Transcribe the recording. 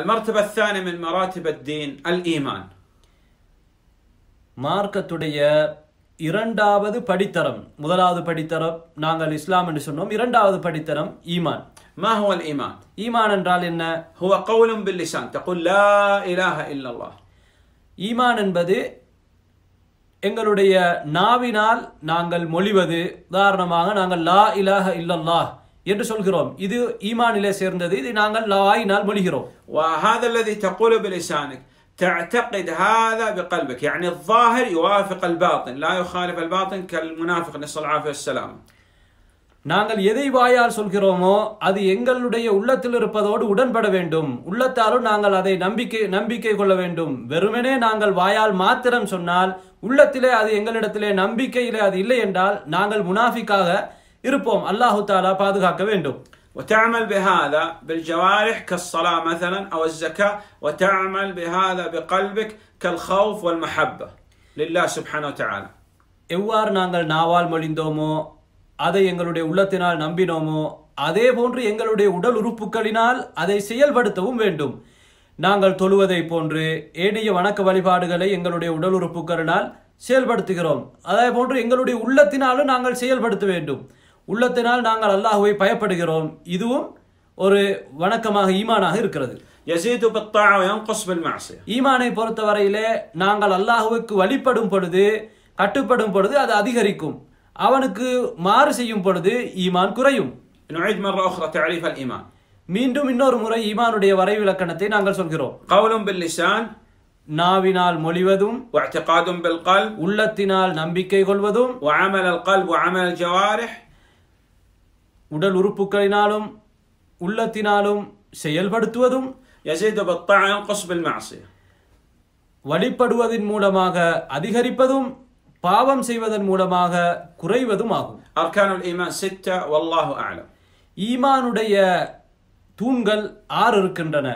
المرتبة الثانية من مراتب الدين الإيمان மார்க்கத்துடைய இரண்டாவது படித்தரம் முதலாவது படித்தரம் நாங்கள் இஸ்லாம் என்று சொன்னோம் இரண்டாவது படித்தரம் ஈமான் ما هو الإيمان ஈமான் என்றால் என்ன هو قول باللسان تقول لا லா إلا الله ஈமான் என்பது எங்களுடைய நாவினால் நாங்கள் மொழிவது உதாரணமாக நாங்கள் லா இலாஹ இல்லல்லாஹ் என்று சொல்கிறோம் இது ஈமானிலே சேர்ந்தது இது நாங்கள் வாயினால் மொழிகிறோம் وهذا الذي تقول بلسانك تعتقد هذا بقلبك يعني الظاهر يوافق الباطن لا يخالف الباطن كالمنافق نسأل العافية والسلام நாங்கள் எதை வாயால் சொல்கிறோமோ அது எங்களுடைய உள்ளத்தில் இருப்பதோடு உடன்பட வேண்டும் உள்ளத்தாலும் நாங்கள் அதை நம்பிக்கை நம்பிக்கை கொள்ள வேண்டும் வெறுமனே நாங்கள் வாயால் மாத்திரம் சொன்னால் உள்ளத்திலே அது எங்களிடத்திலே நம்பிக்கையிலே அது இல்லை என்றால் நாங்கள் முனாஃபிக்காக இருப்போம் அல்லாஹு தாலா பாதுகாக்க வேண்டும் وتعمل بهذا بالجوارح كالصلاة مثلا أو الزكاة وتعمل بهذا بقلبك كالخوف والمحبة لله سبحانه وتعالى எவ்வாறு நாங்கள் நாவால் மொழிந்தோமோ அதை எங்களுடைய உள்ளத்தினால் நம்பினோமோ அதே போன்று எங்களுடைய உடல் உறுப்புகளினால் அதை செயல்படுத்தவும் வேண்டும் நாங்கள் தொழுவதை போன்று ஏனைய வணக்க வழிபாடுகளை எங்களுடைய உடல் உறுப்புகளினால் செயல்படுத்துகிறோம் அதே போன்று எங்களுடைய உள்ளத்தினாலும் நாங்கள் செயல்படுத்த வேண்டும் உள்ளத்தினால் நாங்கள் அல்லாஹுவை பயப்படுகிறோம் இதுவும் ஒரு வணக்கமாக ஈமானாக இருக்கிறது ஈமானை பொறுத்தவரையிலே நாங்கள் அல்லாஹுவுக்கு வழிபடும் பொழுது கட்டுப்படும் பொழுது அது அதிகரிக்கும் அவனுக்கு மாறு செய்யும் பொழுது ஈமான் குறையும் மீண்டும் இன்னொரு முறை ஈமானுடைய வரைவிலக்கணத்தை நாங்கள் சொல்கிறோம் நாவினால் மொழிவதும் உள்ளத்தினால் நம்பிக்கை கொள்வதும் உடல் உறுப்புகளினாலும் உள்ளத்தினாலும் செயல்படுத்துவதும் வழிபடுவதன் மூலமாக அதிகரிப்பதும் பாவம் செய்வதன் மூலமாக குறைவதும் ஆகும் ஈமானுடைய தூண்கள் ஆறு இருக்கின்றன